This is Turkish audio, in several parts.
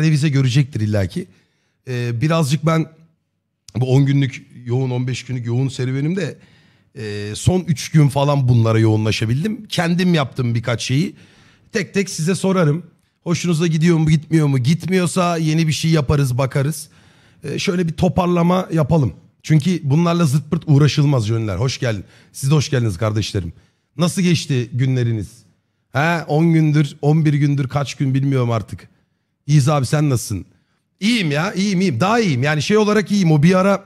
revize görecektir illaki. Ee, birazcık ben bu 10 günlük yoğun 15 günlük yoğun serüvenimde e, son 3 gün falan bunlara yoğunlaşabildim. Kendim yaptım birkaç şeyi. Tek tek size sorarım. Hoşunuza gidiyor mu gitmiyor mu? Gitmiyorsa yeni bir şey yaparız bakarız. E, şöyle bir toparlama yapalım. Çünkü bunlarla zırt pırt uğraşılmaz yönler. Hoş geldin. Siz de hoş geldiniz kardeşlerim. Nasıl geçti günleriniz? He 10 gündür 11 gündür kaç gün bilmiyorum artık. İyiyiz abi sen nasılsın? İyiyim ya iyiyim iyiyim daha iyiyim yani şey olarak iyiyim o bir ara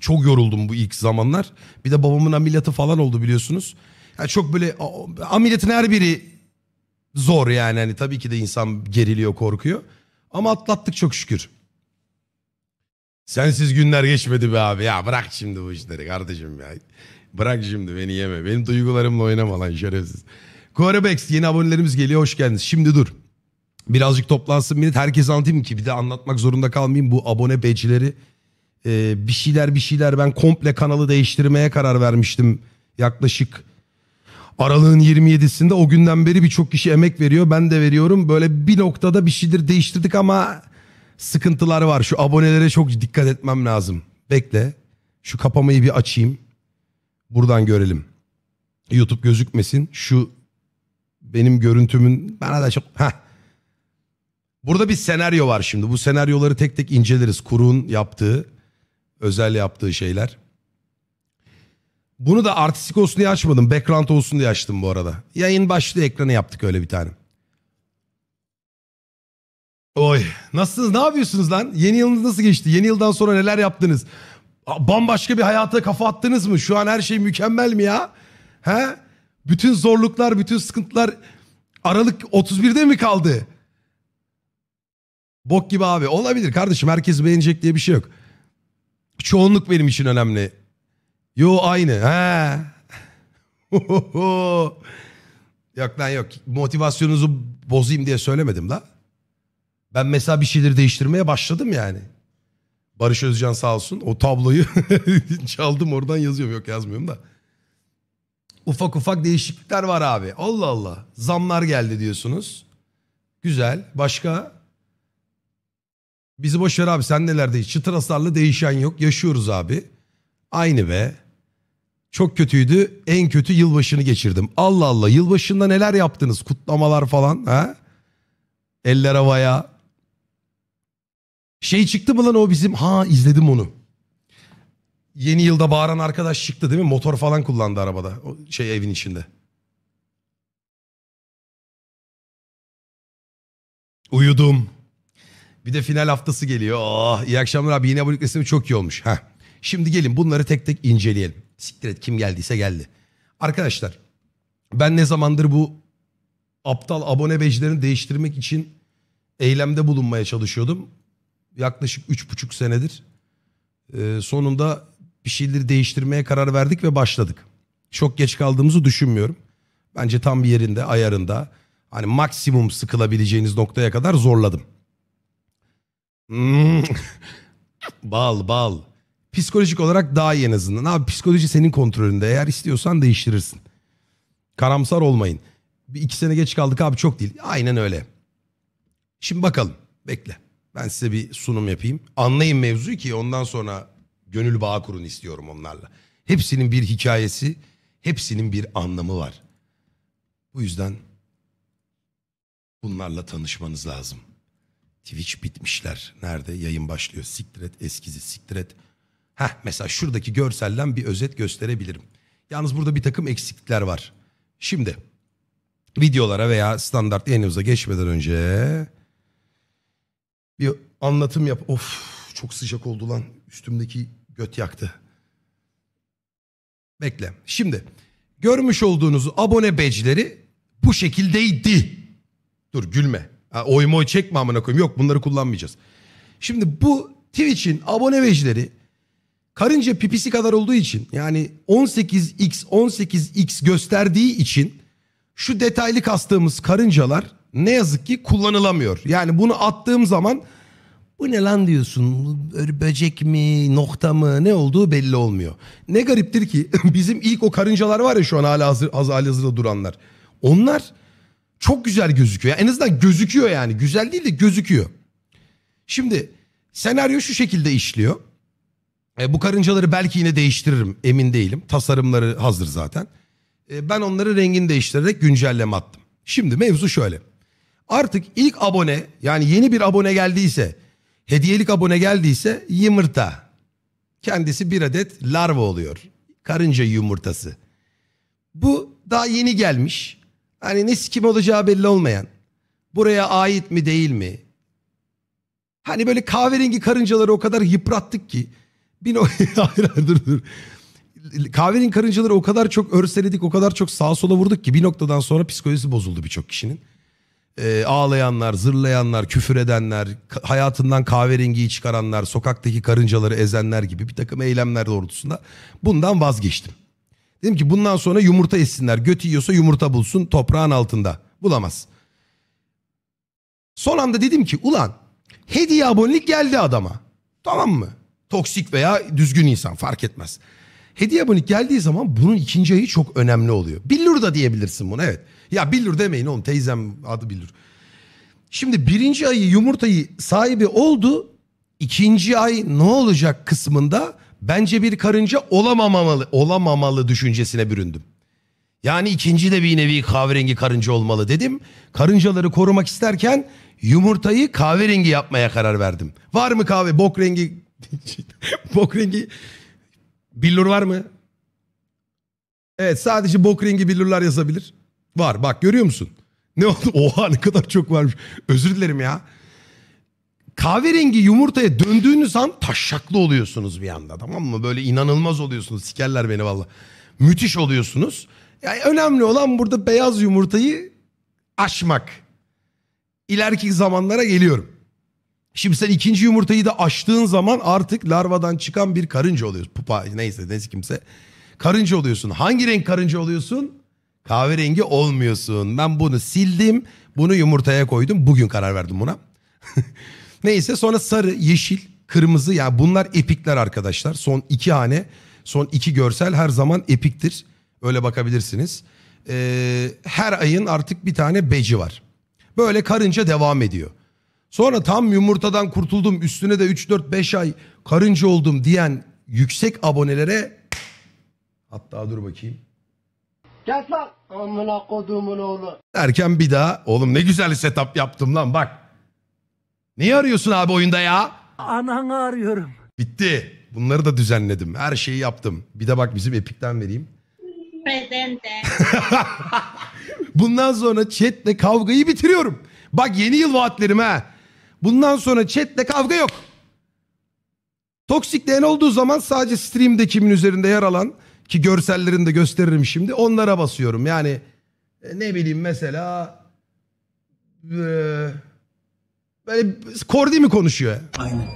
çok yoruldum bu ilk zamanlar. Bir de babamın ameliyatı falan oldu biliyorsunuz. Yani çok böyle ameliyatın her biri zor yani hani tabii ki de insan geriliyor korkuyor. Ama atlattık çok şükür. Sensiz günler geçmedi be abi ya bırak şimdi bu işleri kardeşim ya. Bırak şimdi beni yeme benim duygularımla oynama lan şerefsiz. Korebex yeni abonelerimiz geliyor hoş geldiniz. Şimdi dur Birazcık toplansın millet. Herkes anlatayım ki bir de anlatmak zorunda kalmayayım bu abone becileri Ee, bir şeyler bir şeyler ben komple kanalı değiştirmeye karar vermiştim. Yaklaşık Aralığın 27'sinde o günden beri birçok kişi emek veriyor. Ben de veriyorum. Böyle bir noktada bir şeydir değiştirdik ama sıkıntılar var. Şu abonelere çok dikkat etmem lazım. Bekle. Şu kapamayı bir açayım. Buradan görelim. YouTube gözükmesin. Şu benim görüntümün bana da çok... Heh. Burada bir senaryo var şimdi. Bu senaryoları tek tek inceleriz. Kurun yaptığı, özel yaptığı şeyler. Bunu da artistik olsun diye açmadım. Background olsun diye açtım bu arada. Yayın başlığı ekranı yaptık öyle bir tane. Oy nasılsınız ne yapıyorsunuz lan? Yeni yılınız nasıl geçti? Yeni yıldan sonra neler yaptınız? Bambaşka bir hayata kafa attınız mı? Şu an her şey mükemmel mi ya? He? Bütün zorluklar, bütün sıkıntılar Aralık 31'de mi kaldı? Bok gibi abi. Olabilir kardeşim herkes beğenecek diye bir şey yok. Çoğunluk benim için önemli. Yo aynı. He. yok ben yok. Motivasyonunuzu bozayım diye söylemedim la. Ben mesela bir şeyleri değiştirmeye başladım yani. Barış Özcan sağ olsun o tabloyu çaldım oradan yazıyorum yok yazmıyorum da. Ufak ufak değişiklikler var abi. Allah Allah. Zamlar geldi diyorsunuz. Güzel. Başka? Bizi boş ver abi sen nelerdeyiz? Çıtır hasarlı değişen yok. Yaşıyoruz abi. Aynı be. Çok kötüydü. En kötü yılbaşını geçirdim. Allah Allah yılbaşında neler yaptınız? Kutlamalar falan ha? Eller havaya. Şey çıktı mı lan o bizim? Ha izledim onu. Yeni yılda bağıran arkadaş çıktı değil mi? Motor falan kullandı arabada. O şey evin içinde. Uyudum. Bir de final haftası geliyor. Oh, iyi akşamlar abi yine abonelik listemi çok iyi olmuş. Heh. Şimdi gelin bunları tek tek inceleyelim. Siktir et kim geldiyse geldi. Arkadaşlar ben ne zamandır bu aptal abone becilerini değiştirmek için eylemde bulunmaya çalışıyordum. Yaklaşık 3,5 senedir. Ee, sonunda bir şeyleri değiştirmeye karar verdik ve başladık. Çok geç kaldığımızı düşünmüyorum. Bence tam bir yerinde, ayarında. Hani maksimum sıkılabileceğiniz noktaya kadar zorladım. Hmm. bal bal. Psikolojik olarak daha iyi en azından. Abi psikoloji senin kontrolünde. Eğer istiyorsan değiştirirsin. Karamsar olmayın. Bir iki sene geç kaldık abi çok değil. Aynen öyle. Şimdi bakalım. Bekle. Ben size bir sunum yapayım. Anlayın mevzuyu ki ondan sonra gönül bağ kurun istiyorum onlarla. Hepsinin bir hikayesi, hepsinin bir anlamı var. Bu yüzden bunlarla tanışmanız lazım. Twitch bitmişler. Nerede? Yayın başlıyor. Siktir Eskizi siktir et. Heh mesela şuradaki görselden bir özet gösterebilirim. Yalnız burada bir takım eksiklikler var. Şimdi videolara veya standart yayınımıza geçmeden önce bir anlatım yap. Of çok sıcak oldu lan. Üstümdeki göt yaktı. Bekle. Şimdi görmüş olduğunuz abone becileri bu şekildeydi. Dur gülme. Oy moy çekme amına koyayım. Yok bunları kullanmayacağız. Şimdi bu Twitch'in abone vecileri karınca pipisi kadar olduğu için yani 18x 18x gösterdiği için şu detaylı kastığımız karıncalar ne yazık ki kullanılamıyor. Yani bunu attığım zaman bu ne lan diyorsun böcek mi nokta mı ne olduğu belli olmuyor. Ne gariptir ki bizim ilk o karıncalar var ya şu an hala hazır, hazır, hazırda duranlar. Onlar çok güzel gözüküyor. Yani en azından gözüküyor yani. Güzel değil de gözüküyor. Şimdi senaryo şu şekilde işliyor. E, bu karıncaları belki yine değiştiririm. Emin değilim. Tasarımları hazır zaten. E, ben onları rengini değiştirerek güncelleme attım. Şimdi mevzu şöyle. Artık ilk abone yani yeni bir abone geldiyse hediyelik abone geldiyse yumurta. Kendisi bir adet larva oluyor. Karınca yumurtası. Bu daha yeni gelmiş. Hani ne sikim olacağı belli olmayan. Buraya ait mi değil mi? Hani böyle kahverengi karıncaları o kadar yıprattık ki. Bin o... hayır hayır dur dur. Kahverengi karıncaları o kadar çok örseledik, o kadar çok sağa sola vurduk ki bir noktadan sonra psikolojisi bozuldu birçok kişinin. Ee, ağlayanlar, zırlayanlar, küfür edenler, hayatından kahverengiyi çıkaranlar, sokaktaki karıncaları ezenler gibi bir takım eylemler doğrultusunda bundan vazgeçtim. Dedim ki bundan sonra yumurta etsinler. Göt yiyorsa yumurta bulsun toprağın altında. Bulamaz. Son anda dedim ki ulan hediye abonelik geldi adama. Tamam mı? Toksik veya düzgün insan fark etmez. Hediye abonelik geldiği zaman bunun ikinci ayı çok önemli oluyor. Billur da diyebilirsin bunu evet. Ya Billur demeyin oğlum teyzem adı Billur. Şimdi birinci ayı yumurtayı sahibi oldu. ikinci ay ne olacak kısmında bence bir karınca olamamalı, olamamalı düşüncesine büründüm. Yani ikinci de bir nevi kahverengi karınca olmalı dedim. Karıncaları korumak isterken yumurtayı kahverengi yapmaya karar verdim. Var mı kahve bok rengi bok rengi billur var mı? Evet sadece bok rengi billurlar yazabilir. Var bak görüyor musun? Ne oldu? Oha ne kadar çok varmış. Özür dilerim ya kahverengi yumurtaya döndüğünüz an taşşaklı oluyorsunuz bir anda tamam mı? Böyle inanılmaz oluyorsunuz sikerler beni valla. Müthiş oluyorsunuz. Yani önemli olan burada beyaz yumurtayı aşmak. İleriki zamanlara geliyorum. Şimdi sen ikinci yumurtayı da açtığın zaman artık larvadan çıkan bir karınca oluyorsun. Pupa neyse neyse kimse. Karınca oluyorsun. Hangi renk karınca oluyorsun? Kahverengi olmuyorsun. Ben bunu sildim. Bunu yumurtaya koydum. Bugün karar verdim buna. Neyse sonra sarı, yeşil, kırmızı ya yani bunlar epikler arkadaşlar. Son iki hane, son iki görsel her zaman epiktir. Öyle bakabilirsiniz. Ee, her ayın artık bir tane beci var. Böyle karınca devam ediyor. Sonra tam yumurtadan kurtuldum üstüne de 3-4-5 ay karınca oldum diyen yüksek abonelere hatta dur bakayım. Gel lan amına kodumun oğlu. Derken bir daha oğlum ne güzel setup yaptım lan bak Neyi arıyorsun abi oyunda ya? Ananı arıyorum. Bitti. Bunları da düzenledim. Her şeyi yaptım. Bir de bak bizim Epic'ten vereyim. Presente. Bundan sonra chatle kavgayı bitiriyorum. Bak yeni yıl vaatlerim ha. Bundan sonra chatle kavga yok. Toksikleyen olduğu zaman sadece stream'de kimin üzerinde yer alan ki görsellerini de gösteririm şimdi onlara basıyorum. Yani e, ne bileyim mesela e, Böyle kordi mi konuşuyor? Aynen.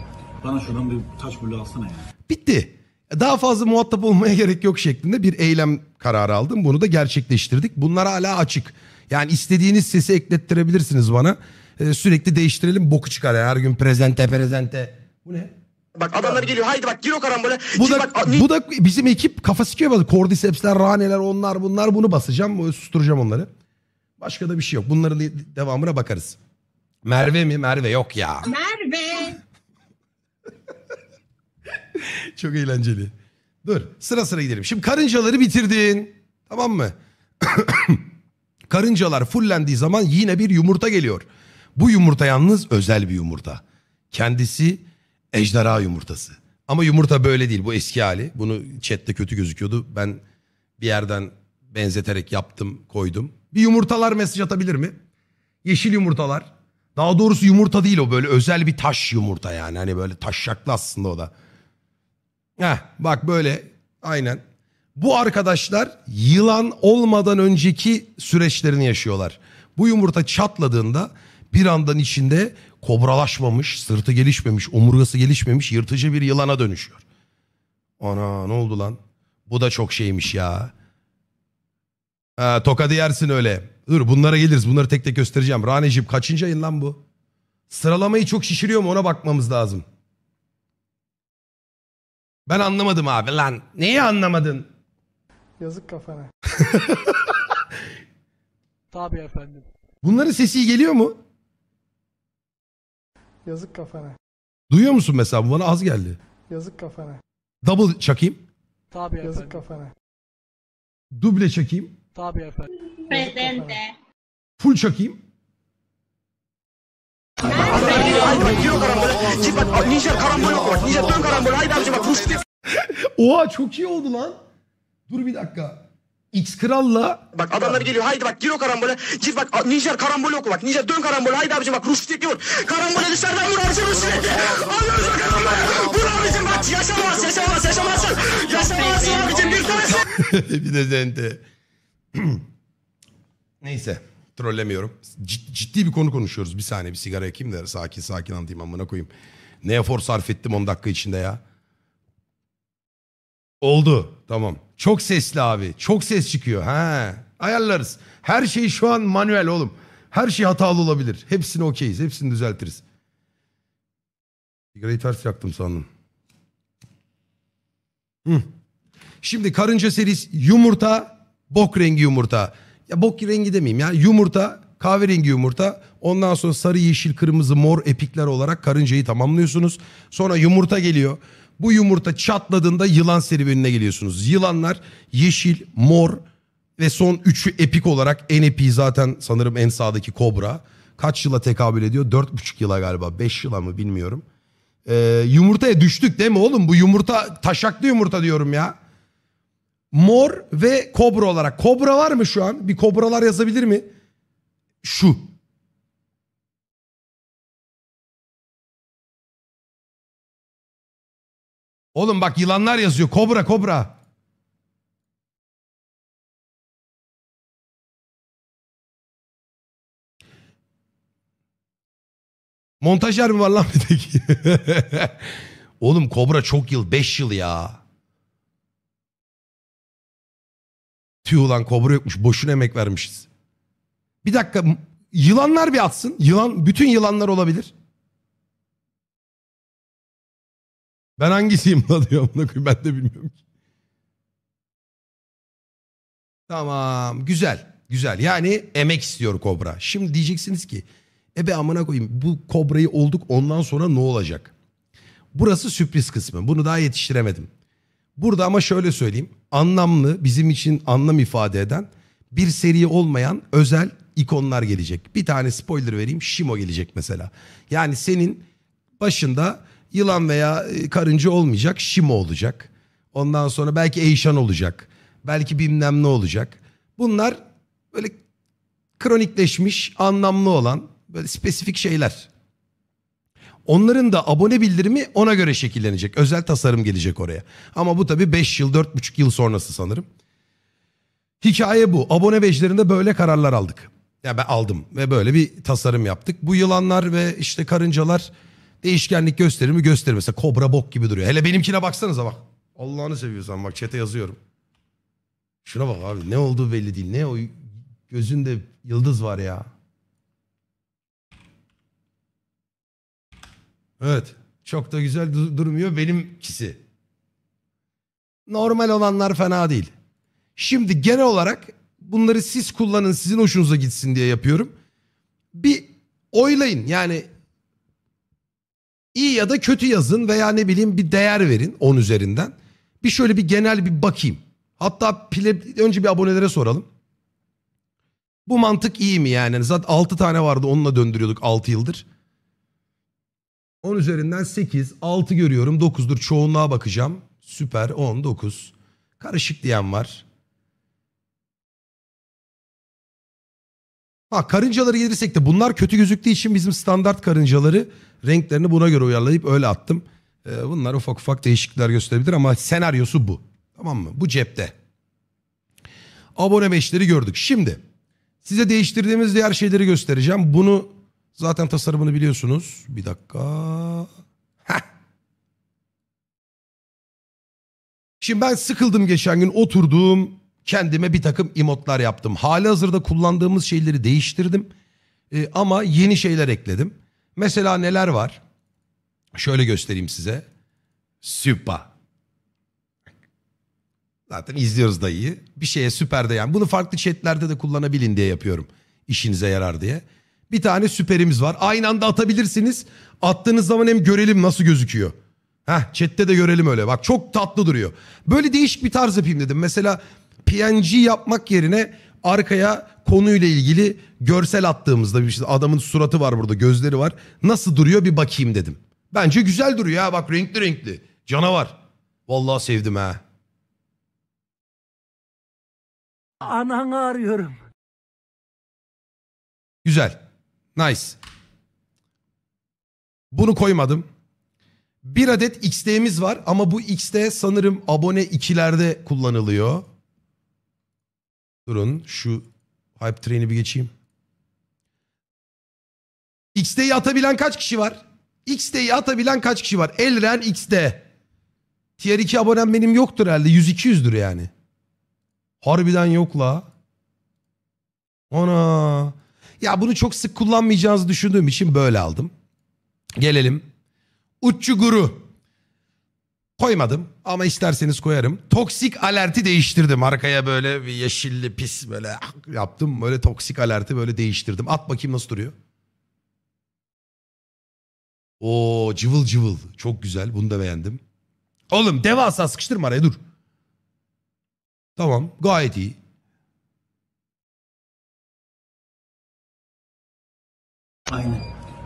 Bana şuradan bir taş bulu alsana ya. Bitti. Daha fazla muhatap olmaya gerek yok şeklinde bir eylem kararı aldım. Bunu da gerçekleştirdik. Bunlar hala açık. Yani istediğiniz sesi eklettirebilirsiniz bana. Ee, sürekli değiştirelim boku çıkar ya. Her gün prezente prezente. Bu ne? Bak adamlar geliyor haydi bak gir o karambole. Bu da, bak, bu da bizim ekip kafa sikiyor bazı. Kordisepsler, raneler onlar bunlar bunu basacağım. Susturacağım onları. Başka da bir şey yok. Bunların devamına bakarız. Merve mi? Merve yok ya. Merve. Çok eğlenceli. Dur sıra sıra gidelim. Şimdi karıncaları bitirdin. Tamam mı? Karıncalar fullendiği zaman yine bir yumurta geliyor. Bu yumurta yalnız özel bir yumurta. Kendisi ejderha yumurtası. Ama yumurta böyle değil. Bu eski hali. Bunu chatte kötü gözüküyordu. Ben bir yerden benzeterek yaptım, koydum. Bir yumurtalar mesaj atabilir mi? Yeşil yumurtalar. Daha doğrusu yumurta değil o böyle özel bir taş yumurta yani. Hani böyle taşşaklı aslında o da. Heh, bak böyle aynen. Bu arkadaşlar yılan olmadan önceki süreçlerini yaşıyorlar. Bu yumurta çatladığında bir andan içinde kobralaşmamış, sırtı gelişmemiş, omurgası gelişmemiş yırtıcı bir yılana dönüşüyor. Ana ne oldu lan? Bu da çok şeymiş ya. Ha, tokadı yersin öyle. Dur bunlara geliriz. Bunları tek tek göstereceğim. Raneciğim kaçıncı ayın lan bu? Sıralamayı çok şişiriyor mu ona bakmamız lazım. Ben anlamadım abi lan. Neyi anlamadın? Yazık kafana. Tabii efendim. Bunların sesi geliyor mu? Yazık kafana. Duyuyor musun mesela? Bu bana az geldi. Yazık kafana. Double çakayım. Tabii Yazık efendim. kafana. Duble çakayım. Tabii efendim. Presente. Full çakayım. Oha çok iyi oldu lan. Dur bir dakika. X kralla. Bak adamlar geliyor haydi bak gir o karambole. Gir bak Nijer karambol oku bak. Nijer dön karambole haydi abicim bak Rus diyor. Karambole dışarıdan vur abicim üstüne. Alıyoruz o karambole. Vur abicim bak yaşamaz yaşamaz yaşamazsın. Yaşamazsın abicim bir tanesi. bir de zente. Neyse trollemiyorum. Cid, ciddi bir konu konuşuyoruz. Bir saniye bir sigara yakayım da sakin sakin anlatayım amına koyayım. Ne efor sarf ettim 10 dakika içinde ya. Oldu. Tamam. Çok sesli abi. Çok ses çıkıyor. Ha. Ayarlarız. Her şey şu an manuel oğlum. Her şey hatalı olabilir. Hepsini okeyiz. Hepsini düzeltiriz. Sigarayı ters yaktım sandım. Hı. Şimdi karınca serisi yumurta Bok rengi yumurta. Ya bok rengi demeyeyim ya. Yumurta, kahverengi yumurta. Ondan sonra sarı, yeşil, kırmızı, mor epikler olarak karıncayı tamamlıyorsunuz. Sonra yumurta geliyor. Bu yumurta çatladığında yılan serüvenine geliyorsunuz. Yılanlar yeşil, mor ve son üçü epik olarak en epi zaten sanırım en sağdaki kobra. Kaç yıla tekabül ediyor? Dört buçuk yıla galiba. Beş yıla mı bilmiyorum. Ee, yumurtaya düştük değil mi oğlum? Bu yumurta taşaklı yumurta diyorum ya. Mor ve kobra olarak. Kobra var mı şu an? Bir kobralar yazabilir mi? Şu. Oğlum bak yılanlar yazıyor. Kobra kobra. Montajlar mı var lan bir tek? Oğlum kobra çok yıl. 5 yıl ya. Tüh ulan kobra yokmuş. Boşuna emek vermişiz. Bir dakika yılanlar bir atsın. Yılan, bütün yılanlar olabilir. Ben hangisiyim la diyor amına ben de bilmiyorum ki. Tamam güzel güzel yani emek istiyor kobra. Şimdi diyeceksiniz ki ebe amına koyayım bu kobrayı olduk ondan sonra ne olacak? Burası sürpriz kısmı bunu daha yetiştiremedim. Burada ama şöyle söyleyeyim. Anlamlı, bizim için anlam ifade eden bir seri olmayan özel ikonlar gelecek. Bir tane spoiler vereyim. Shimo gelecek mesela. Yani senin başında yılan veya e, karınca olmayacak. Shimo olacak. Ondan sonra belki Eyşan olacak. Belki bilmem ne olacak. Bunlar böyle kronikleşmiş, anlamlı olan böyle spesifik şeyler. Onların da abone bildirimi ona göre şekillenecek. Özel tasarım gelecek oraya. Ama bu tabii 5 yıl 4,5 yıl sonrası sanırım. Hikaye bu. Abone becilerinde böyle kararlar aldık. Ya yani ben aldım ve böyle bir tasarım yaptık. Bu yılanlar ve işte karıncalar değişkenlik gösterimi gösterir. Mesela kobra bok gibi duruyor. Hele benimkine baksanıza bak. Allah'ını seviyorsan bak çete yazıyorum. Şuna bak abi ne olduğu belli değil. Ne o gözünde yıldız var ya. Evet. Çok da güzel du- durmuyor benimkisi. Normal olanlar fena değil. Şimdi genel olarak bunları siz kullanın sizin hoşunuza gitsin diye yapıyorum. Bir oylayın yani iyi ya da kötü yazın veya ne bileyim bir değer verin 10 üzerinden. Bir şöyle bir genel bir bakayım. Hatta pile, önce bir abonelere soralım. Bu mantık iyi mi yani? Hani zaten 6 tane vardı onunla döndürüyorduk 6 yıldır. 10 üzerinden 8, 6 görüyorum. 9'dur çoğunluğa bakacağım. Süper 10, 9. Karışık diyen var. Ha karıncaları gelirsek de bunlar kötü gözüktüğü için bizim standart karıncaları renklerini buna göre uyarlayıp öyle attım. Ee, bunlar ufak ufak değişiklikler gösterebilir ama senaryosu bu. Tamam mı? Bu cepte. Abone meşleri gördük. Şimdi size değiştirdiğimiz diğer şeyleri göstereceğim. Bunu Zaten tasarımını biliyorsunuz. Bir dakika. Heh. Şimdi ben sıkıldım geçen gün oturduğum Kendime bir takım emotlar yaptım. Hali hazırda kullandığımız şeyleri değiştirdim. Ee, ama yeni şeyler ekledim. Mesela neler var? Şöyle göstereyim size. Süpa. Zaten izliyoruz iyi. Bir şeye süper de yani. Bunu farklı chatlerde de kullanabilin diye yapıyorum. İşinize yarar diye. Bir tane süperimiz var. Aynı anda atabilirsiniz. Attığınız zaman hem görelim nasıl gözüküyor. Heh chatte de görelim öyle. Bak çok tatlı duruyor. Böyle değişik bir tarz yapayım dedim. Mesela PNG yapmak yerine arkaya konuyla ilgili görsel attığımızda bir işte adamın suratı var burada gözleri var. Nasıl duruyor bir bakayım dedim. Bence güzel duruyor ha bak renkli renkli. Canavar. Vallahi sevdim ha. Ananı arıyorum. Güzel. Nice. Bunu koymadım. Bir adet XD'miz var ama bu XD sanırım abone 2'lerde kullanılıyor. Durun şu hype train'i bir geçeyim. XD'yi atabilen kaç kişi var? XD'yi atabilen kaç kişi var? Elren XD. Tier 2 abonem benim yoktur herhalde. 100-200'dür yani. Harbiden yok la. Ana. Ya bunu çok sık kullanmayacağınızı düşündüğüm için böyle aldım. Gelelim. Uççu Guru. Koymadım ama isterseniz koyarım. Toksik alerti değiştirdim. Arkaya böyle bir yeşilli pis böyle yaptım. Böyle toksik alerti böyle değiştirdim. At bakayım nasıl duruyor. O cıvıl cıvıl. Çok güzel. Bunu da beğendim. Oğlum devasa sıkıştırma araya dur. Tamam gayet iyi.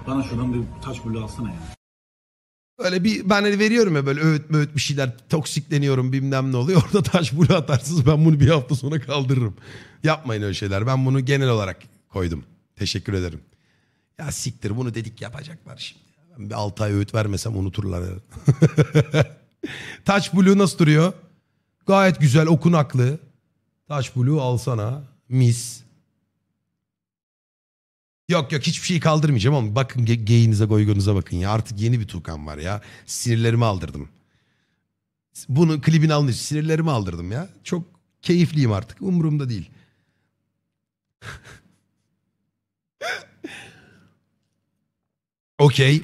Bana şuradan bir taş bulu alsana ya. Öyle bir ben hani veriyorum ya böyle öğüt möğüt bir şeyler toksikleniyorum bilmem ne oluyor. Orada taş bulu atarsınız ben bunu bir hafta sonra kaldırırım. Yapmayın öyle şeyler. Ben bunu genel olarak koydum. Teşekkür ederim. Ya siktir bunu dedik yapacaklar şimdi. Ben bir 6 ay öğüt vermesem unuturlar. Taş bulu nasıl duruyor? Gayet güzel okunaklı. Taş bulu alsana. Mis. Yok yok hiçbir şey kaldırmayacağım ama bakın ge geyinize goygonuza bakın ya. Artık yeni bir Tukan var ya. Sinirlerimi aldırdım. Bunu klibini alın sinirlerimi aldırdım ya. Çok keyifliyim artık umurumda değil. Okey.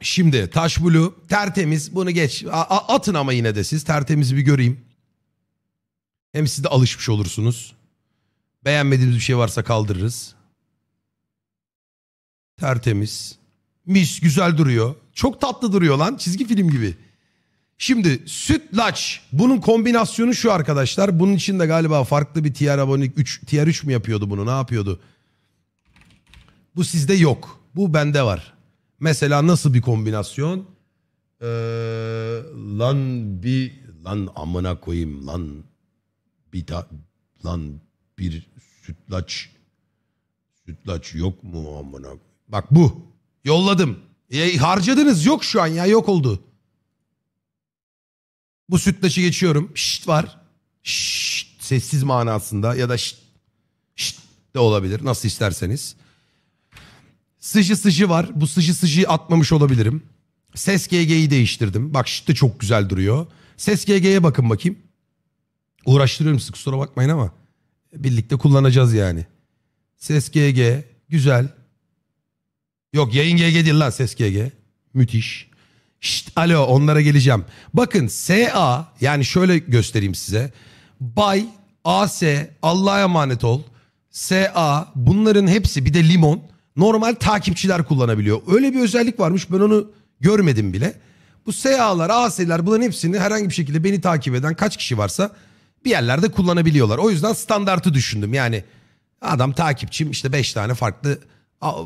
Şimdi taş bulu tertemiz bunu geç. A atın ama yine de siz tertemiz bir göreyim. Hem siz de alışmış olursunuz. Beğenmediğiniz bir şey varsa kaldırırız. Tertemiz. Mis güzel duruyor. Çok tatlı duruyor lan çizgi film gibi. Şimdi sütlaç bunun kombinasyonu şu arkadaşlar. Bunun için de galiba farklı bir tier abonelik 3 tier 3 mü yapıyordu bunu? Ne yapıyordu? Bu sizde yok. Bu bende var. Mesela nasıl bir kombinasyon? Ee, lan bir lan amına koyayım lan bir da, lan bir sütlaç sütlaç yok mu amına koyayım? Bak bu. Yolladım. E, harcadınız yok şu an ya yok oldu. Bu sütlaçı geçiyorum. Şşt var. Şşt sessiz manasında ya da şşt, şşt de olabilir. Nasıl isterseniz. Sıcı sıcı var. Bu sıcı sıcı atmamış olabilirim. Ses GG'yi değiştirdim. Bak şşt de çok güzel duruyor. Ses GG'ye bakın bakayım. Uğraştırıyorum sizi kusura bakmayın ama birlikte kullanacağız yani. Ses GG güzel. Yok yayın GG değil lan ses GG. Müthiş. Şşt, alo onlara geleceğim. Bakın SA yani şöyle göstereyim size. Bay, AS, Allah'a emanet ol. SA bunların hepsi bir de limon. Normal takipçiler kullanabiliyor. Öyle bir özellik varmış ben onu görmedim bile. Bu SA'lar, AS'ler bunların hepsini herhangi bir şekilde beni takip eden kaç kişi varsa bir yerlerde kullanabiliyorlar. O yüzden standartı düşündüm. Yani adam takipçim işte 5 tane farklı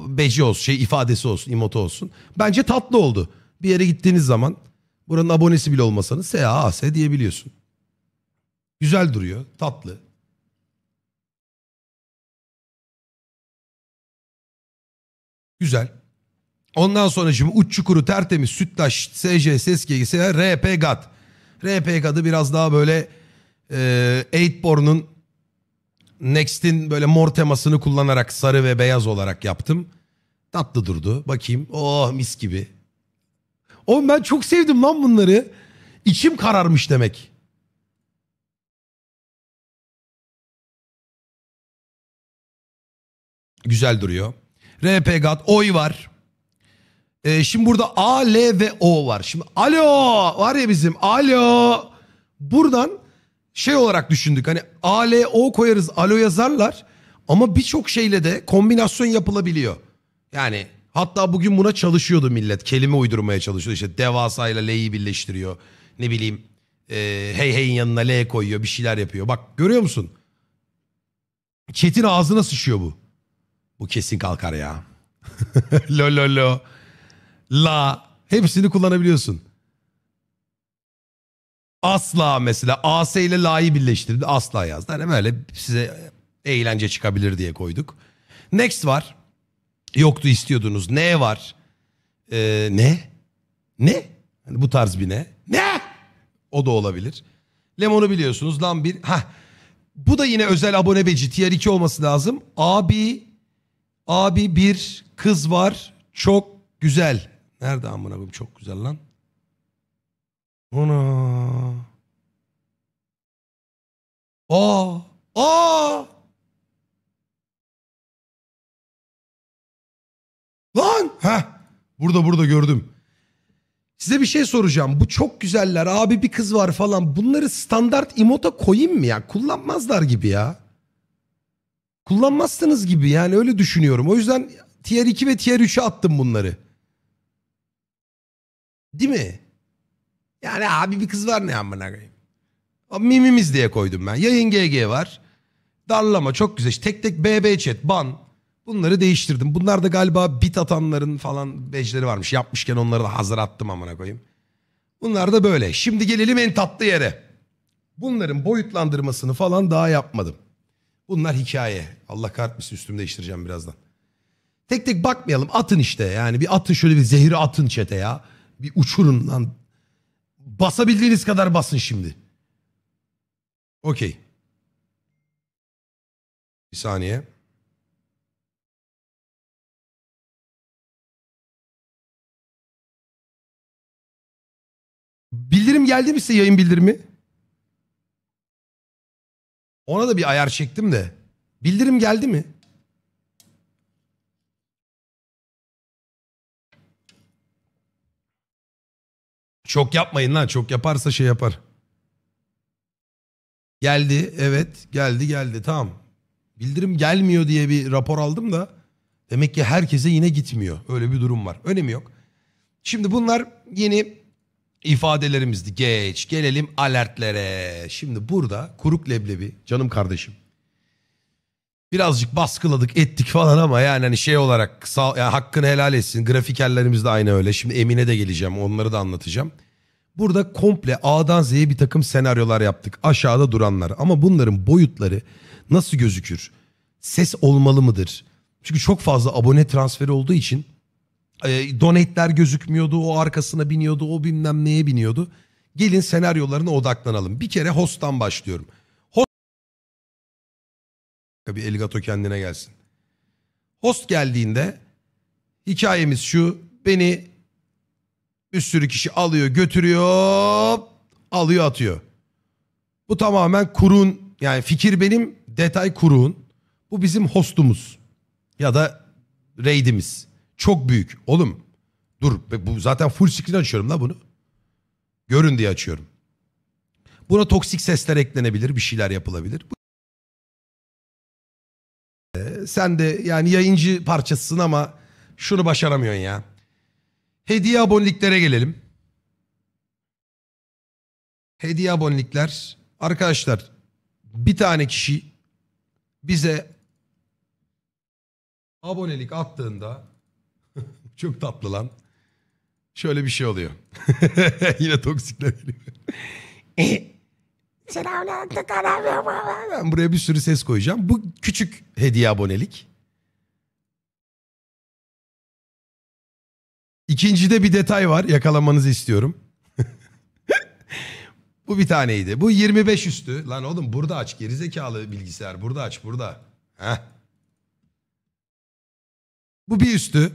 beji olsun şey ifadesi olsun emotu olsun. Bence tatlı oldu. Bir yere gittiğiniz zaman buranın abonesi bile olmasanız SAAS diyebiliyorsun. Güzel duruyor tatlı. Güzel. Ondan sonra şimdi uç çukuru tertemiz sütlaş, SC ses GGS RP GAT. RP GAT'ı biraz daha böyle e, 8 Next'in böyle mor temasını kullanarak sarı ve beyaz olarak yaptım. Tatlı durdu. Bakayım. Oh mis gibi. Oğlum ben çok sevdim lan bunları. İçim kararmış demek. Güzel duruyor. RPGAT oy var. Ee, şimdi burada A, L ve O var. Şimdi alo var ya bizim alo. Buradan şey olarak düşündük. Hani ALO koyarız alo yazarlar ama birçok şeyle de kombinasyon yapılabiliyor. Yani hatta bugün buna çalışıyordu millet. Kelime uydurmaya çalışıyor. İşte ile L'yi birleştiriyor. Ne bileyim e, hey hey'in yanına L koyuyor bir şeyler yapıyor. Bak görüyor musun? Çetin ağzına sıçıyor bu. Bu kesin kalkar ya. lo lo lo. La. Hepsini kullanabiliyorsun. Asla mesela AS ile la'yı birleştirdi. Asla yazdı. Hani böyle size eğlence çıkabilir diye koyduk. Next var. Yoktu istiyordunuz. Ne var? Ee, ne? Ne? Hani bu tarz bir ne? Ne? O da olabilir. Lemon'u biliyorsunuz. Lan bir. Ha. Bu da yine özel abone beci. Tier 2 olması lazım. Abi. Abi bir kız var. Çok güzel. Nerede amına koyayım çok güzel lan? Ana. Aa. Aa. Lan. ha Burada burada gördüm. Size bir şey soracağım. Bu çok güzeller. Abi bir kız var falan. Bunları standart imota koyayım mı ya? Kullanmazlar gibi ya. Kullanmazsınız gibi yani öyle düşünüyorum. O yüzden tier 2 ve tier 3'e attım bunları. Değil mi? Yani abi bir kız var ne amına koyayım. O mimimiz diye koydum ben. Yayın GG var. Darlama çok güzel. İşte tek tek BB chat, ban. Bunları değiştirdim. Bunlar da galiba bit atanların falan becleri varmış. Yapmışken onları da hazır attım amına koyayım. Bunlar da böyle. Şimdi gelelim en tatlı yere. Bunların boyutlandırmasını falan daha yapmadım. Bunlar hikaye. Allah kahretmesin üstümü değiştireceğim birazdan. Tek tek bakmayalım. Atın işte yani. Bir atın şöyle bir zehri atın çete ya. Bir uçurun lan Basabildiğiniz kadar basın şimdi. Okey. Bir saniye. Bildirim geldi mi size yayın bildirimi? Ona da bir ayar çektim de. Bildirim geldi mi? Çok yapmayın lan çok yaparsa şey yapar. Geldi evet geldi geldi tamam. Bildirim gelmiyor diye bir rapor aldım da demek ki herkese yine gitmiyor. Öyle bir durum var. Önemi yok. Şimdi bunlar yeni ifadelerimizdi. Geç gelelim alertlere. Şimdi burada kuruk leblebi canım kardeşim birazcık baskıladık ettik falan ama yani hani şey olarak sağ, yani hakkını helal etsin. Grafikerlerimiz de aynı öyle. Şimdi Emine de geleceğim onları da anlatacağım. Burada komple A'dan Z'ye bir takım senaryolar yaptık. Aşağıda duranlar ama bunların boyutları nasıl gözükür? Ses olmalı mıdır? Çünkü çok fazla abone transferi olduğu için donetler donate'ler gözükmüyordu. O arkasına biniyordu. O bilmem neye biniyordu. Gelin senaryolarına odaklanalım. Bir kere host'tan başlıyorum. Bir Elgato kendine gelsin. Host geldiğinde hikayemiz şu. Beni bir sürü kişi alıyor götürüyor alıyor atıyor. Bu tamamen kurun yani fikir benim detay kurun. Bu bizim hostumuz ya da raidimiz. Çok büyük oğlum dur bu zaten full screen açıyorum la bunu. Görün diye açıyorum. Buna toksik sesler eklenebilir bir şeyler yapılabilir sen de yani yayıncı parçasısın ama şunu başaramıyorsun ya. Hediye aboneliklere gelelim. Hediye abonelikler. Arkadaşlar bir tane kişi bize abonelik attığında çok tatlı lan. Şöyle bir şey oluyor. Yine toksikler geliyor. Ben buraya bir sürü ses koyacağım. Bu küçük hediye abonelik. İkincide bir detay var. Yakalamanızı istiyorum. Bu bir taneydi. Bu 25 üstü. Lan oğlum burada aç. Gerizekalı bilgisayar. Burada aç. Burada. Heh. Bu bir üstü.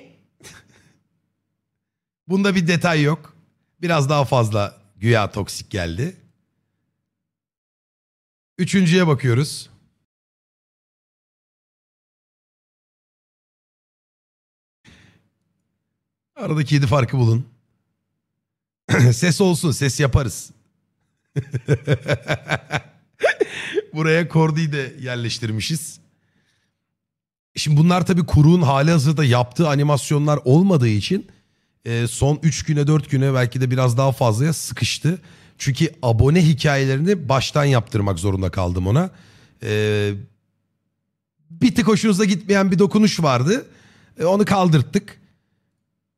Bunda bir detay yok. Biraz daha fazla güya toksik geldi. Üçüncüye bakıyoruz. Aradaki yedi farkı bulun. ses olsun ses yaparız. Buraya kordiyi de yerleştirmişiz. Şimdi bunlar tabii kuruğun hali hazırda yaptığı animasyonlar olmadığı için e, son 3 güne 4 güne belki de biraz daha fazlaya sıkıştı. Çünkü abone hikayelerini baştan yaptırmak zorunda kaldım ona. E, bir tık hoşunuza gitmeyen bir dokunuş vardı. E, onu kaldırttık.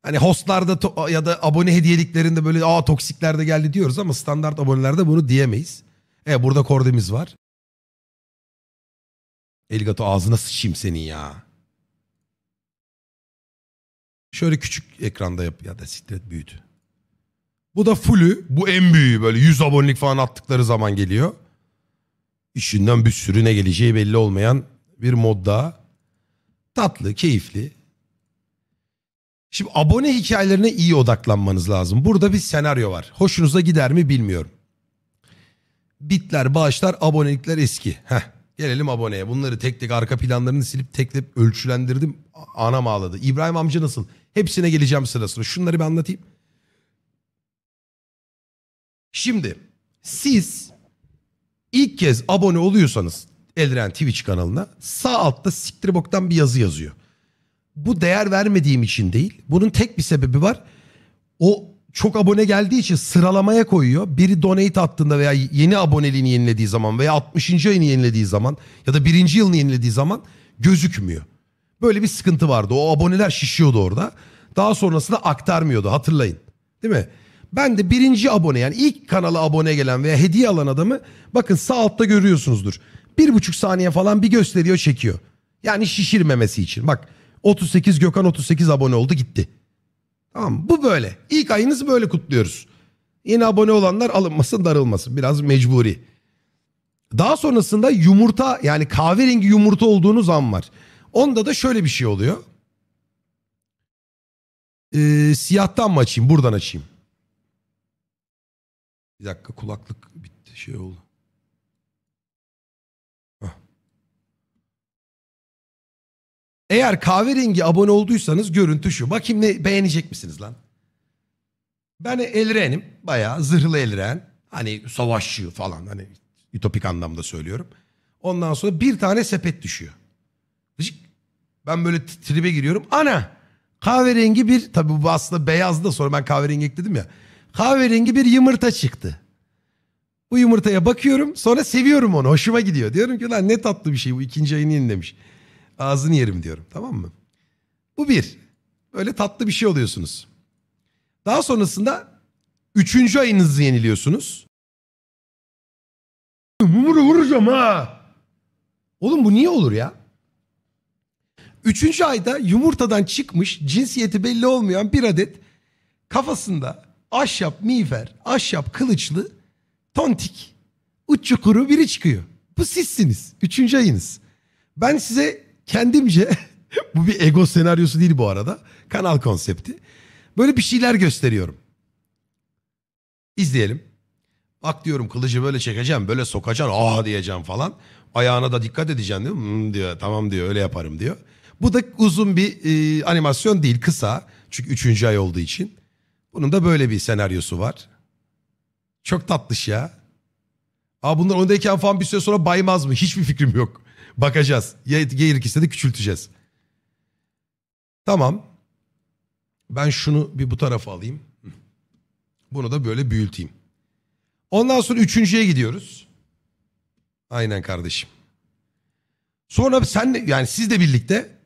Hani hostlarda ya da abone hediyeliklerinde böyle aa toksikler de geldi diyoruz ama standart abonelerde bunu diyemeyiz. E burada kordemiz var. Elgato ağzına sıçayım senin ya. Şöyle küçük ekranda yap. Ya da siktir büyüdü. Bu da fullü. Bu en büyüğü böyle 100 abonelik falan attıkları zaman geliyor. İçinden bir sürü ne geleceği belli olmayan bir mod daha. Tatlı, keyifli. Şimdi abone hikayelerine iyi odaklanmanız lazım. Burada bir senaryo var. Hoşunuza gider mi bilmiyorum. Bitler, bağışlar, abonelikler eski. Heh. Gelelim aboneye. Bunları tek tek arka planlarını silip tek tek ölçülendirdim. Anam ağladı. İbrahim amca nasıl? Hepsine geleceğim sırasına. Şunları bir anlatayım. Şimdi siz ilk kez abone oluyorsanız Eldiren Twitch kanalına sağ altta siktir boktan bir yazı yazıyor. Bu değer vermediğim için değil. Bunun tek bir sebebi var. O çok abone geldiği için sıralamaya koyuyor. Biri donate attığında veya yeni aboneliğini yenilediği zaman veya 60. ayını yenilediği zaman ya da birinci yılını yenilediği zaman gözükmüyor. Böyle bir sıkıntı vardı. O aboneler şişiyordu orada. Daha sonrasında aktarmıyordu hatırlayın. Değil mi? Ben de birinci abone yani ilk kanala abone gelen veya hediye alan adamı bakın sağ altta görüyorsunuzdur. Bir buçuk saniye falan bir gösteriyor çekiyor. Yani şişirmemesi için. Bak 38 Gökhan 38 abone oldu gitti. Tamam bu böyle. İlk ayınızı böyle kutluyoruz. Yeni abone olanlar alınmasın darılmasın. Biraz mecburi. Daha sonrasında yumurta yani kahverengi yumurta olduğunuz an var. Onda da şöyle bir şey oluyor. Ee, siyahtan mı açayım? Buradan açayım. Bir dakika kulaklık bitti şey oldu. Eğer kahverengi abone olduysanız görüntü şu. Bakayım ne beğenecek misiniz lan? Ben Elren'im. Bayağı zırhlı Elren. Hani savaşçı falan. Hani ütopik anlamda söylüyorum. Ondan sonra bir tane sepet düşüyor. Ben böyle tribe giriyorum. Ana! Kahverengi bir... Tabii bu aslında beyaz da sonra ben kahverengi ekledim ya. Kahverengi bir yumurta çıktı. Bu yumurtaya bakıyorum sonra seviyorum onu. Hoşuma gidiyor. Diyorum ki lan ne tatlı bir şey bu ikinci ayını yenilemiş. demiş. Ağzını yerim diyorum tamam mı? Bu bir. Böyle tatlı bir şey oluyorsunuz. Daha sonrasında üçüncü ayınızı yeniliyorsunuz. Mumuru vuracağım ha. Oğlum bu niye olur ya? Üçüncü ayda yumurtadan çıkmış cinsiyeti belli olmayan bir adet kafasında ahşap miğfer, ahşap kılıçlı tontik uç çukuru biri çıkıyor. Bu sizsiniz. Üçüncü ayınız. Ben size Kendimce bu bir ego senaryosu değil bu arada. Kanal konsepti. Böyle bir şeyler gösteriyorum. İzleyelim. Bak diyorum kılıcı böyle çekeceğim, böyle sokacağım, ah diyeceğim falan. Ayağına da dikkat edeceğim diyor. Hmm diyor, tamam diyor, öyle yaparım diyor. Bu da uzun bir e, animasyon değil, kısa. Çünkü üçüncü ay olduğu için. Bunun da böyle bir senaryosu var. Çok tatlış ya. Aa bunlar ondayken falan bir süre sonra baymaz mı? Hiçbir fikrim yok. Bakacağız. Gerekirse de küçülteceğiz. Tamam. Ben şunu bir bu tarafa alayım. Bunu da böyle büyüteyim. Ondan sonra üçüncüye gidiyoruz. Aynen kardeşim. Sonra sen yani siz de birlikte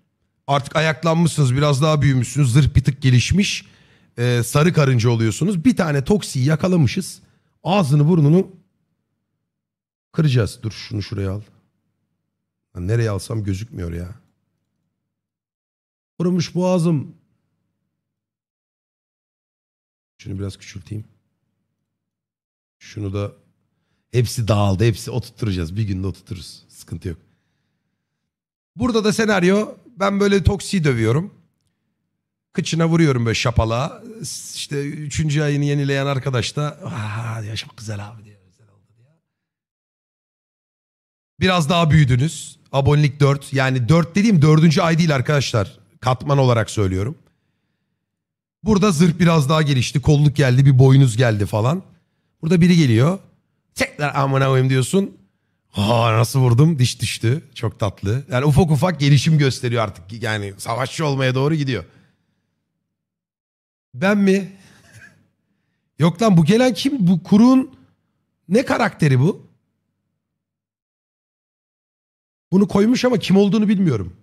artık ayaklanmışsınız biraz daha büyümüşsünüz zırh bir tık gelişmiş e, sarı karınca oluyorsunuz. Bir tane toksiyi yakalamışız ağzını burnunu Kıracağız. Dur şunu şuraya al. Lan nereye alsam gözükmüyor ya. Kurumuş boğazım. Şunu biraz küçülteyim. Şunu da hepsi dağıldı. Hepsi oturtacağız. Bir günde oturturuz. Sıkıntı yok. Burada da senaryo ben böyle toksi dövüyorum. Kıçına vuruyorum böyle şapala. İşte üçüncü ayını yenileyen arkadaş da Aa, ah, diyor, güzel abi diyor. Biraz daha büyüdünüz. Abonelik 4. Yani 4 dediğim 4. ay değil arkadaşlar. Katman olarak söylüyorum. Burada zırh biraz daha gelişti. Kolluk geldi, bir boynuz geldi falan. Burada biri geliyor. Tekrar amına koyayım diyorsun. Ha nasıl vurdum? Diş düştü. Çok tatlı. Yani ufak ufak gelişim gösteriyor artık. Yani savaşçı olmaya doğru gidiyor. Ben mi? Yok lan bu gelen kim? Bu kurun ne karakteri bu? Bunu koymuş ama kim olduğunu bilmiyorum.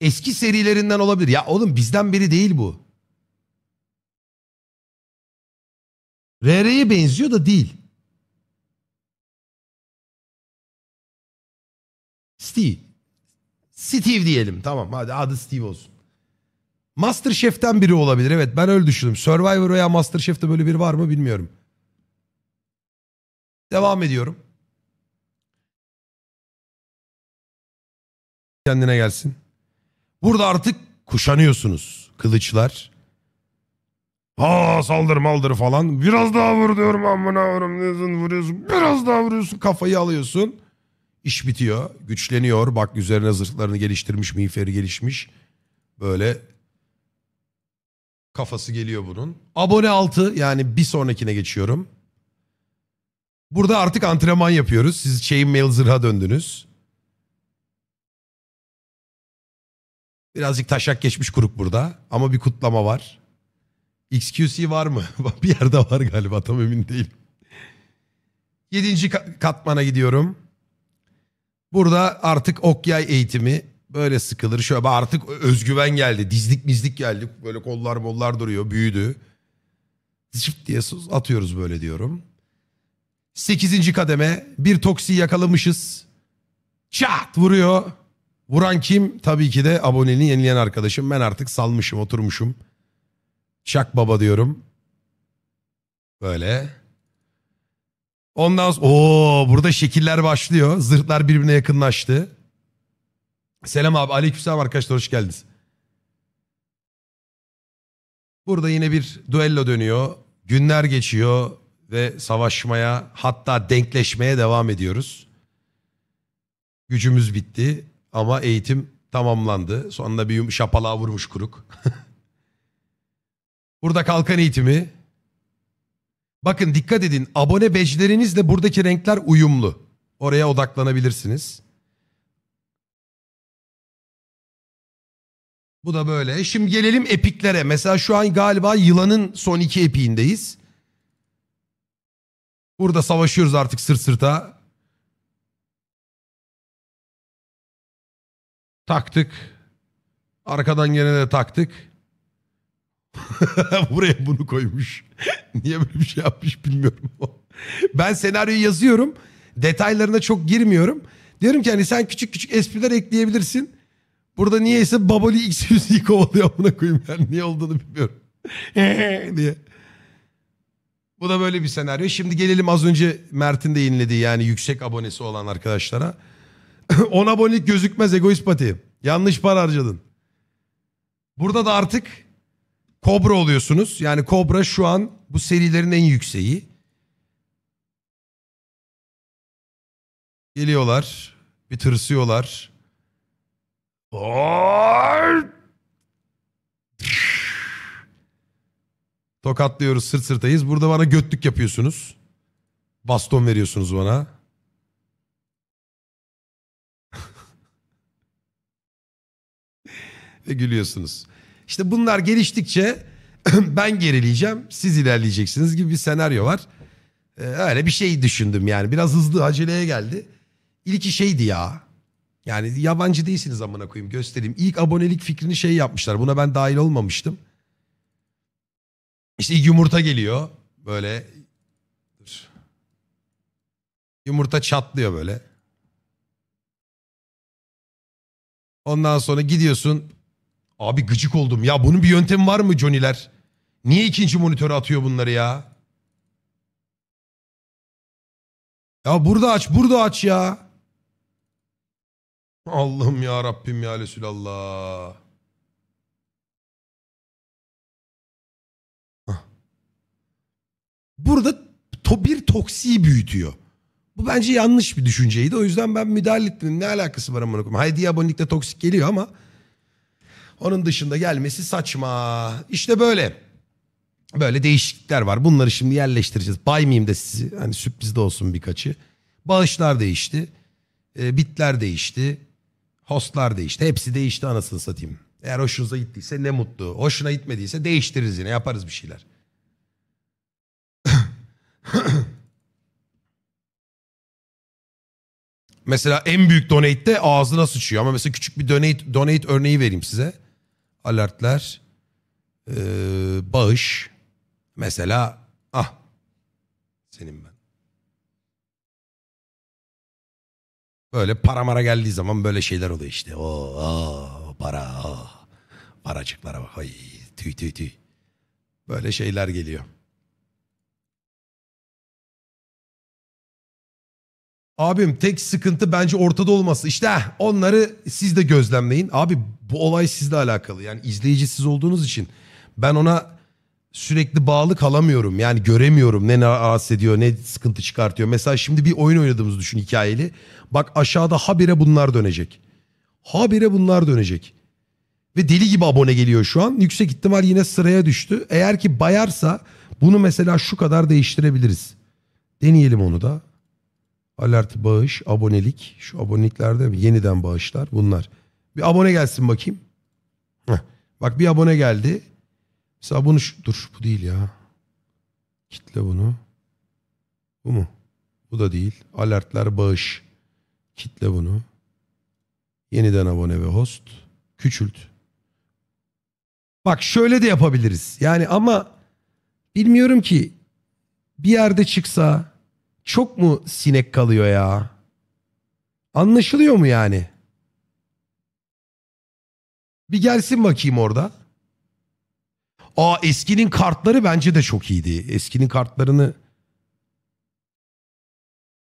Eski serilerinden olabilir. Ya oğlum bizden biri değil bu. RR'ye benziyor da değil. Steve. Steve diyelim. Tamam hadi adı Steve olsun. Masterchef'ten biri olabilir. Evet ben öyle düşündüm. Survivor veya Masterchef'te böyle biri var mı bilmiyorum. Devam ediyorum. kendine gelsin. Burada artık kuşanıyorsunuz kılıçlar. Ha saldır maldır falan. Biraz daha vur diyorum amına vurum diyorsun vuruyorsun. Biraz daha vuruyorsun kafayı alıyorsun. İş bitiyor. Güçleniyor. Bak üzerine zırhlarını geliştirmiş. Miğferi gelişmiş. Böyle kafası geliyor bunun. Abone altı yani bir sonrakine geçiyorum. Burada artık antrenman yapıyoruz. Siz chainmail zırha döndünüz. Birazcık taşak geçmiş kuruk burada ama bir kutlama var. XQC var mı? bir yerde var galiba tam emin değilim. Yedinci katmana gidiyorum. Burada artık okyay eğitimi böyle sıkılır. Şöyle artık özgüven geldi. Dizlik mizlik geldi. Böyle kollar mollar duruyor. Büyüdü. Çift diye atıyoruz böyle diyorum. Sekizinci kademe bir toksi yakalamışız. Çat vuruyor. Vuran kim? Tabii ki de aboneliğini yenileyen arkadaşım. Ben artık salmışım, oturmuşum. Şak baba diyorum. Böyle. Ondan sonra ooo burada şekiller başlıyor. Zırhlar birbirine yakınlaştı. Selam abi. Aleykümselam arkadaşlar hoş geldiniz. Burada yine bir duello dönüyor. Günler geçiyor ve savaşmaya hatta denkleşmeye devam ediyoruz. Gücümüz bitti. Ama eğitim tamamlandı. Sonunda bir yum- vurmuş kuruk. Burada kalkan eğitimi. Bakın dikkat edin abone beclerinizle buradaki renkler uyumlu. Oraya odaklanabilirsiniz. Bu da böyle. Şimdi gelelim epiklere. Mesela şu an galiba yılanın son iki epiğindeyiz. Burada savaşıyoruz artık sırt sırta. Taktık. Arkadan gene de taktık. Buraya bunu koymuş. Niye böyle bir şey yapmış bilmiyorum. ben senaryoyu yazıyorum. Detaylarına çok girmiyorum. Diyorum ki hani sen küçük küçük espriler ekleyebilirsin. Burada niyeyse Baboli X100'yi kovalıyor amına koyayım. Yani niye olduğunu bilmiyorum. diye. Bu da böyle bir senaryo. Şimdi gelelim az önce Mert'in de yenilediği yani yüksek abonesi olan arkadaşlara. 10 abonelik gözükmez egoist pati. Yanlış para harcadın. Burada da artık Kobra oluyorsunuz. Yani Kobra şu an bu serilerin en yükseği. Geliyorlar. Bir tırsıyorlar. Tokatlıyoruz sırt sırtayız. Burada bana götlük yapıyorsunuz. Baston veriyorsunuz bana. ve gülüyorsunuz. İşte bunlar geliştikçe ben gerileyeceğim siz ilerleyeceksiniz gibi bir senaryo var. Ee, öyle bir şey düşündüm yani biraz hızlı aceleye geldi. İlki şeydi ya yani yabancı değilsiniz amına koyayım göstereyim. İlk abonelik fikrini şey yapmışlar buna ben dahil olmamıştım. İşte yumurta geliyor böyle yumurta çatlıyor böyle. Ondan sonra gidiyorsun Abi gıcık oldum. Ya bunun bir yöntemi var mı Johnny'ler? Niye ikinci monitöre atıyor bunları ya? Ya burada aç, burada aç ya. Allah'ım ya Rabbim ya Resulallah. Burada to bir toksiyi büyütüyor. Bu bence yanlış bir düşünceydi. O yüzden ben müdahale etmedim. Ne alakası var amına koyayım? Haydi abonelikte toksik geliyor ama onun dışında gelmesi saçma. İşte böyle. Böyle değişiklikler var. Bunları şimdi yerleştireceğiz. Baymayayım da sizi. Hani sürpriz de olsun birkaçı. Bağışlar değişti. Ee, bitler değişti. Hostlar değişti. Hepsi değişti anasını satayım. Eğer hoşunuza gittiyse ne mutlu. Hoşuna gitmediyse değiştiririz yine yaparız bir şeyler. mesela en büyük donate de ağzına sıçıyor ama mesela küçük bir donate donate örneği vereyim size alertler, e, bağış. Mesela ah senin ben. Böyle paramara geldiği zaman böyle şeyler oluyor işte. O aa, para aa. paracıklara bak. Ay, tüy tüy tüy. Böyle şeyler geliyor. Abim tek sıkıntı bence ortada olması. İşte onları siz de gözlemleyin. Abi bu olay sizle alakalı. Yani izleyicisiz olduğunuz için ben ona sürekli bağlı kalamıyorum. Yani göremiyorum ne rahatsız ediyor ne sıkıntı çıkartıyor. Mesela şimdi bir oyun oynadığımızı düşün hikayeli. Bak aşağıda habire bunlar dönecek. Habire bunlar dönecek. Ve deli gibi abone geliyor şu an. Yüksek ihtimal yine sıraya düştü. Eğer ki bayarsa bunu mesela şu kadar değiştirebiliriz. Deneyelim onu da. Alert bağış, abonelik. Şu aboneliklerde mi? yeniden bağışlar bunlar. Bir abone gelsin bakayım. Heh. Bak bir abone geldi. Mesela bunu şu, dur bu değil ya. Kitle bunu. Bu mu? Bu da değil. Alertler bağış. Kitle bunu. Yeniden abone ve host. Küçült. Bak şöyle de yapabiliriz. Yani ama bilmiyorum ki bir yerde çıksa çok mu sinek kalıyor ya? Anlaşılıyor mu yani? Bir gelsin bakayım orada. Aa eskinin kartları bence de çok iyiydi. Eskinin kartlarını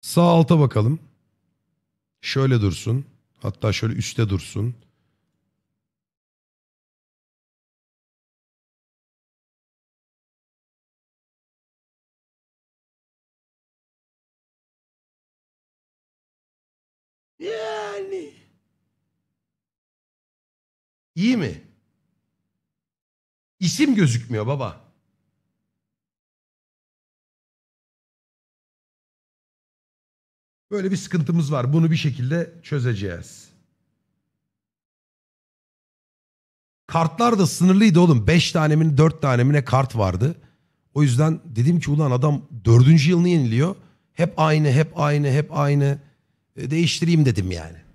sağ alta bakalım. Şöyle dursun. Hatta şöyle üstte dursun. İyi mi? İsim gözükmüyor baba. Böyle bir sıkıntımız var. Bunu bir şekilde çözeceğiz. Kartlar da sınırlıydı oğlum. Beş tanemin dört tanemine kart vardı. O yüzden dedim ki ulan adam dördüncü yılını yeniliyor. Hep aynı, hep aynı, hep aynı. E, değiştireyim dedim yani.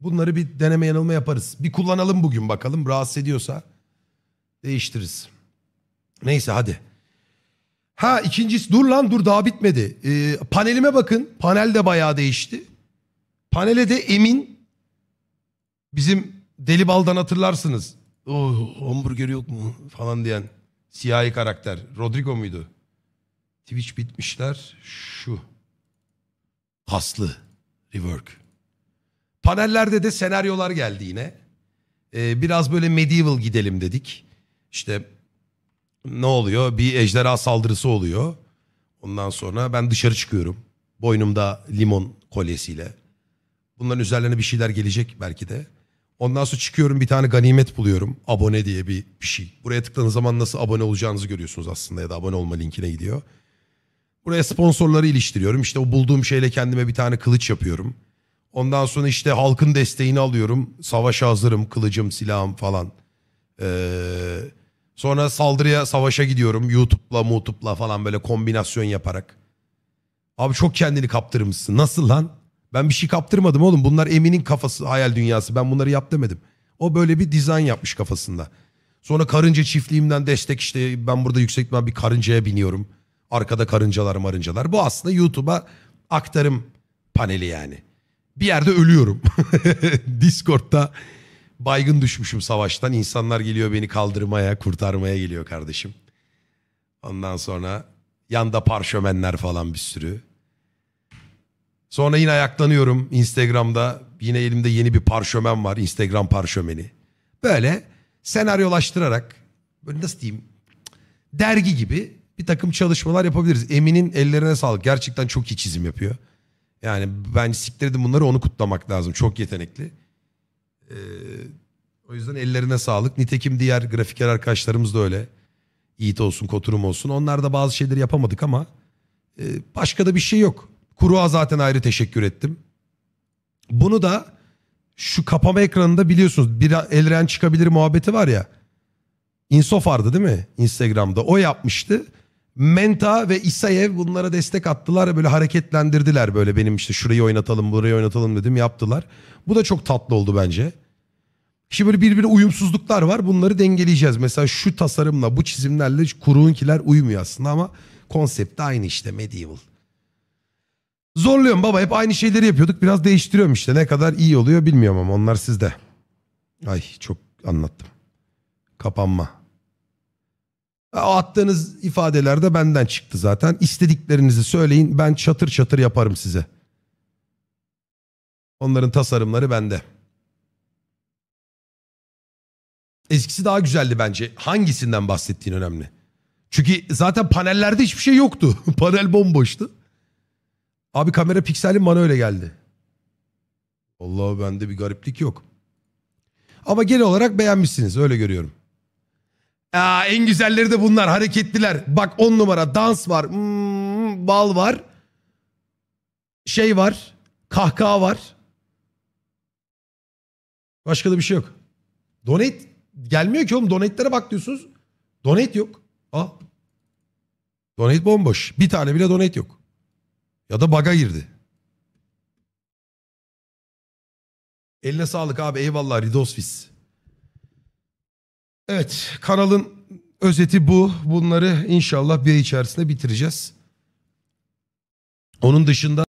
Bunları bir deneme yanılma yaparız. Bir kullanalım bugün bakalım. Rahatsız ediyorsa değiştiririz. Neyse hadi. Ha ikincisi dur lan dur daha bitmedi. Ee, panelime bakın. Panel de bayağı değişti. Panele de Emin bizim deli baldan hatırlarsınız. Oh, hamburger yok mu falan diyen siyahi karakter. Rodrigo muydu? Twitch bitmişler. Şu. Haslı. Rework. Panellerde de senaryolar geldi yine. Ee, biraz böyle medieval gidelim dedik. İşte ne oluyor? Bir ejderha saldırısı oluyor. Ondan sonra ben dışarı çıkıyorum. Boynumda limon kolyesiyle. Bunların üzerlerine bir şeyler gelecek belki de. Ondan sonra çıkıyorum bir tane ganimet buluyorum. Abone diye bir, bir şey. Buraya tıkladığınız zaman nasıl abone olacağınızı görüyorsunuz aslında ya da abone olma linkine gidiyor. Buraya sponsorları iliştiriyorum. İşte o bulduğum şeyle kendime bir tane kılıç yapıyorum. Ondan sonra işte halkın desteğini alıyorum. Savaşa hazırım, kılıcım, silahım falan. Ee, sonra saldırıya, savaşa gidiyorum. YouTube'la, mutupla falan böyle kombinasyon yaparak. Abi çok kendini kaptırmışsın. Nasıl lan? Ben bir şey kaptırmadım oğlum. Bunlar Emin'in kafası, hayal dünyası. Ben bunları yap demedim. O böyle bir dizayn yapmış kafasında. Sonra karınca çiftliğimden destek işte ben burada yüksek bir karıncaya biniyorum. Arkada karıncalar marıncalar. Bu aslında YouTube'a aktarım paneli yani bir yerde ölüyorum. Discord'da baygın düşmüşüm savaştan. İnsanlar geliyor beni kaldırmaya, kurtarmaya geliyor kardeşim. Ondan sonra yanda parşömenler falan bir sürü. Sonra yine ayaklanıyorum Instagram'da. Yine elimde yeni bir parşömen var. Instagram parşömeni. Böyle senaryolaştırarak böyle nasıl diyeyim dergi gibi bir takım çalışmalar yapabiliriz. Emin'in ellerine sağlık. Gerçekten çok iyi çizim yapıyor. Yani bence siktirdim bunları onu kutlamak lazım. Çok yetenekli. Ee, o yüzden ellerine sağlık. Nitekim diğer grafiker arkadaşlarımız da öyle. Yiğit olsun, Koturum olsun. Onlar da bazı şeyleri yapamadık ama e, başka da bir şey yok. Kuru'a zaten ayrı teşekkür ettim. Bunu da şu kapama ekranında biliyorsunuz bir elren çıkabilir muhabbeti var ya. Insofar'dı değil mi? Instagram'da. O yapmıştı. Menta ve İsayev bunlara destek attılar. Böyle hareketlendirdiler böyle benim işte şurayı oynatalım burayı oynatalım dedim yaptılar. Bu da çok tatlı oldu bence. Şimdi böyle birbirine uyumsuzluklar var bunları dengeleyeceğiz. Mesela şu tasarımla bu çizimlerle kuruğunkiler uymuyor aslında ama konsept aynı işte medieval. Zorluyorum baba hep aynı şeyleri yapıyorduk biraz değiştiriyorum işte ne kadar iyi oluyor bilmiyorum ama onlar sizde. Ay çok anlattım. Kapanma. O e, attığınız ifadeler de benden çıktı zaten. İstediklerinizi söyleyin ben çatır çatır yaparım size. Onların tasarımları bende. Eskisi daha güzeldi bence. Hangisinden bahsettiğin önemli. Çünkü zaten panellerde hiçbir şey yoktu. Panel bomboştu. Abi kamera pikselim bana öyle geldi. Allah bende bir gariplik yok. Ama genel olarak beğenmişsiniz öyle görüyorum. Aa, en güzelleri de bunlar. Hareketliler. Bak on numara. Dans var. Hmm, bal var. Şey var. Kahkaha var. Başka da bir şey yok. Donate gelmiyor ki oğlum. Donate'lere bak diyorsunuz. Donate yok. Aa. Donate bomboş. Bir tane bile donate yok. Ya da baga girdi. Eline sağlık abi. Eyvallah Ridosfis. Evet kanalın özeti bu. Bunları inşallah bir içerisinde bitireceğiz. Onun dışında